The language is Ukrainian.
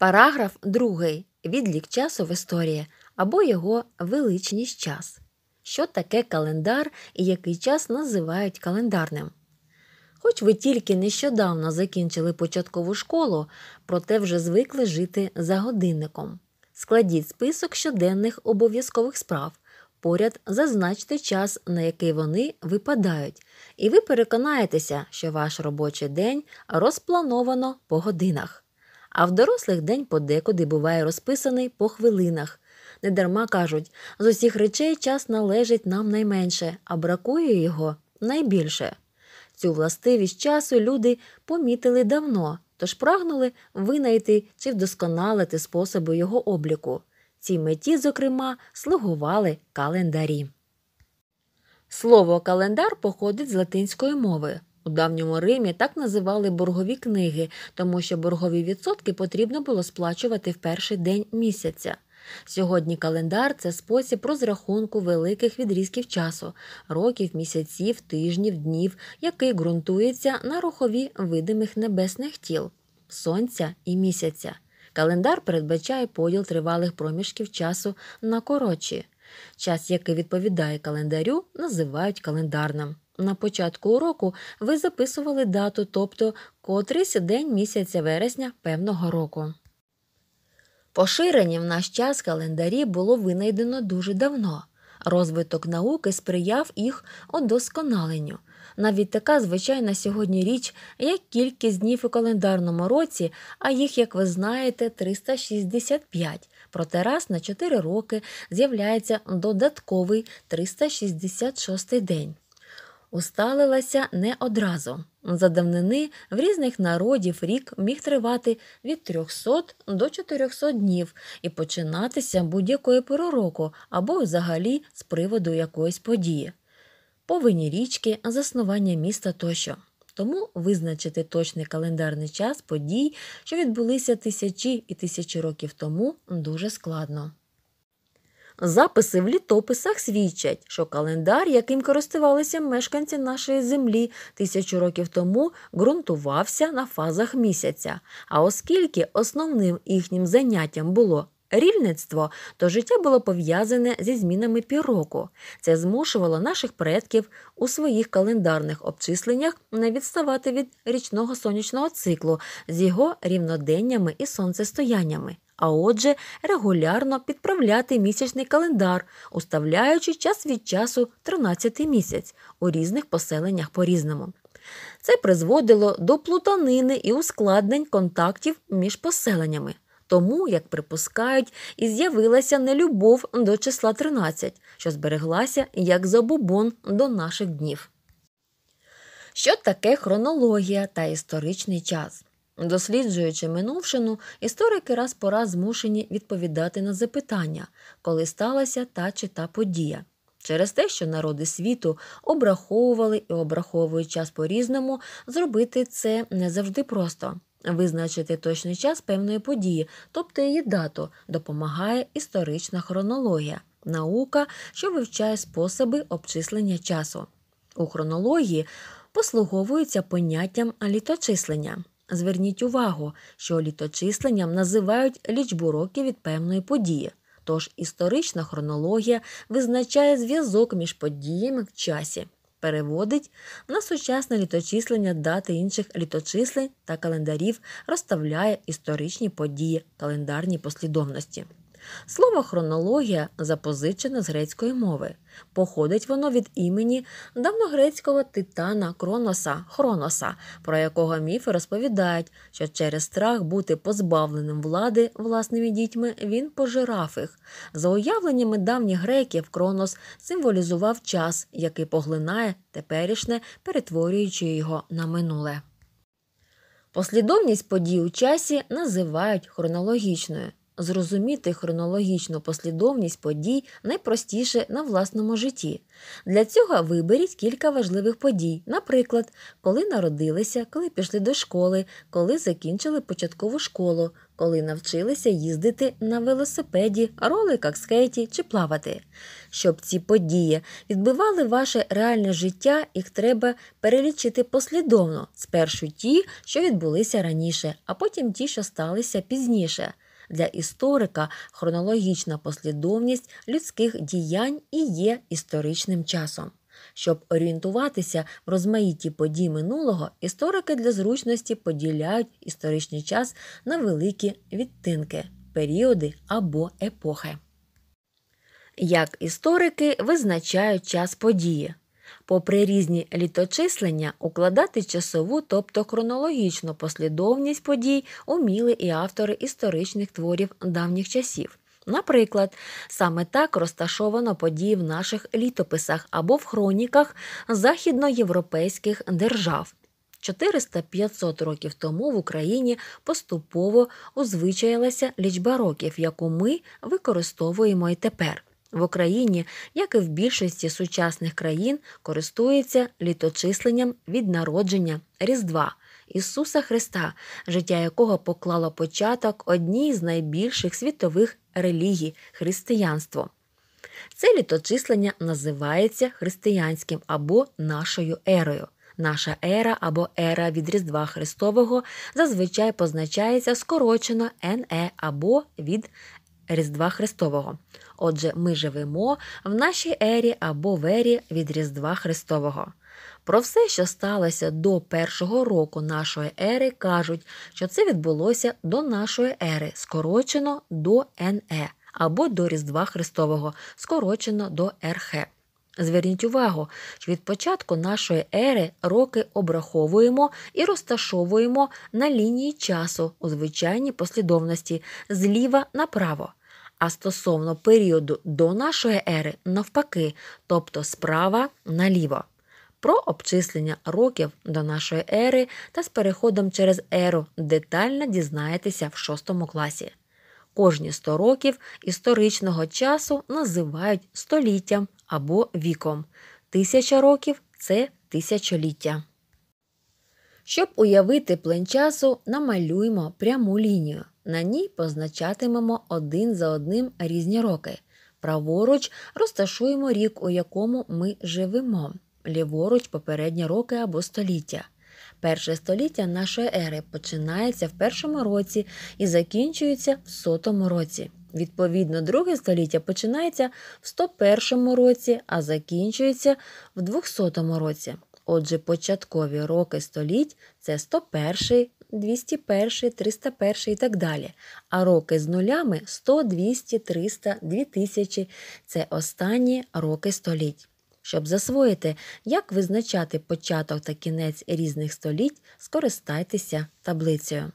Параграф 2. Відлік часу в історії або його величність час. Що таке календар і який час називають календарним? Хоч ви тільки нещодавно закінчили початкову школу, проте вже звикли жити за годинником. Складіть список щоденних обов'язкових справ, поряд зазначте час, на який вони випадають, і ви переконаєтеся, що ваш робочий день розплановано по годинах. А в дорослих день подекуди буває розписаний по хвилинах. Недарма кажуть, з усіх речей час належить нам найменше, а бракує його найбільше. Цю властивість часу люди помітили давно, тож прагнули винайти чи вдосконалити способи його обліку. Цій меті, зокрема, слугували календарі. Слово календар походить з латинської мови. У давньому Римі так називали боргові книги, тому що боргові відсотки потрібно було сплачувати в перший день місяця. Сьогодні календар це спосіб розрахунку великих відрізків часу, років, місяців, тижнів, днів, який ґрунтується на рухові видимих небесних тіл сонця і місяця. Календар передбачає поділ тривалих проміжків часу на коротші. Час, який відповідає календарю, називають календарним. На початку уроку ви записували дату, тобто котрийсь день місяця вересня певного року. Поширення в наш час календарі було винайдено дуже давно. Розвиток науки сприяв їх удосконаленню. Навіть така звичайна сьогодні річ, як кількість днів у календарному році, а їх, як ви знаєте, 365. Проте раз на 4 роки з'являється додатковий 366 день усталилася не одразу. За давнини в різних народів рік міг тривати від 300 до 400 днів і починатися будь-якої пору року або взагалі з приводу якоїсь події, повинні річки, заснування міста тощо. Тому визначити точний календарний час подій, що відбулися тисячі і тисячі років тому, дуже складно. Записи в літописах свідчать, що календар, яким користувалися мешканці нашої землі тисячу років тому, ґрунтувався на фазах місяця. А оскільки основним їхнім заняттям було рівництво, то життя було пов'язане зі змінами півроку. Це змушувало наших предків у своїх календарних обчисленнях не відставати від річного сонячного циклу з його рівноденнями і сонцестояннями. А отже, регулярно підправляти місячний календар, уставляючи час від часу 13 місяць у різних поселеннях по різному. Це призводило до плутанини і ускладнень контактів між поселеннями. Тому, як припускають, і з'явилася нелюбов до числа 13, що збереглася як забобон до наших днів. Що таке хронологія та історичний час? Досліджуючи минувшину, історики раз по раз змушені відповідати на запитання, коли сталася та чи та подія. Через те, що народи світу обраховували і обраховують час по різному, зробити це не завжди просто. Визначити точний час певної події, тобто її дату, допомагає історична хронологія, наука, що вивчає способи обчислення часу. У хронології послуговуються поняттям літочислення. Зверніть увагу, що літочисленням називають лічбу років від певної події, тож історична хронологія визначає зв'язок між подіями в часі переводить на сучасне літочислення дати інших літочислень та календарів, розставляє історичні події, календарні послідовності. Слово хронологія запозичене з грецької мови. Походить воно від імені давногрецького титана Кроноса Хроноса, про якого міфи розповідають, що через страх бути позбавленим влади власними дітьми він пожирав їх. За уявленнями давніх греків, Кронос символізував час, який поглинає теперішнє, перетворюючи його на минуле. Послідовність подій у часі називають хронологічною. Зрозуміти хронологічну послідовність подій найпростіше на власному житті. Для цього виберіть кілька важливих подій, наприклад, коли народилися, коли пішли до школи, коли закінчили початкову школу, коли навчилися їздити на велосипеді, роликах, скейті чи плавати. Щоб ці події відбивали ваше реальне життя, їх треба перелічити послідовно, спершу ті, що відбулися раніше, а потім ті, що сталися пізніше. Для історика хронологічна послідовність людських діянь і є історичним часом. Щоб орієнтуватися в розмаїті подій минулого, історики для зручності поділяють історичний час на великі відтинки, періоди або епохи. Як історики визначають час події Попри різні літочислення, укладати часову, тобто хронологічну послідовність подій уміли і автори історичних творів давніх часів. Наприклад, саме так розташовано події в наших літописах або в хроніках західноєвропейських держав. 400-500 років тому в Україні поступово узвичаїлася лічба років, яку ми використовуємо і тепер. В Україні, як і в більшості сучасних країн, користується літочисленням від народження Різдва Ісуса Христа, життя якого поклало початок одній з найбільших світових релігій християнство. Це літочислення називається християнським або нашою ерою. Наша ера або ера від Різдва Христового зазвичай позначається скорочено НЕ або від Різдва Христового. Отже, ми живемо в нашій ері або в ері від Різдва Христового. Про все, що сталося до першого року нашої ери, кажуть, що це відбулося до нашої ери, скорочено до НЕ, або до Різдва Христового, скорочено до РХ. Зверніть увагу, що від початку нашої ери роки обраховуємо і розташовуємо на лінії часу у звичайній послідовності зліва направо а стосовно періоду до нашої ери навпаки, тобто справа наліво. Про обчислення років до нашої ери та з переходом через еру детально дізнаєтеся в 6 класі. Кожні 100 років історичного часу називають століттям або віком. Тисяча років це тисячоліття. Щоб уявити плен часу, намалюємо пряму лінію. На ній позначатимемо один за одним різні роки. Праворуч розташуємо рік, у якому ми живемо, ліворуч попередні роки або століття. Перше століття нашої ери починається в першому році і закінчується в сотому році. Відповідно, друге століття починається в 101 році, а закінчується в 200 році. Отже, початкові роки століть це 101 201, 301 і так далі. А роки з нулями 100, 200, 300, 2000 це останні роки століть. Щоб засвоїти, як визначати початок та кінець різних століть, скористайтеся таблицею.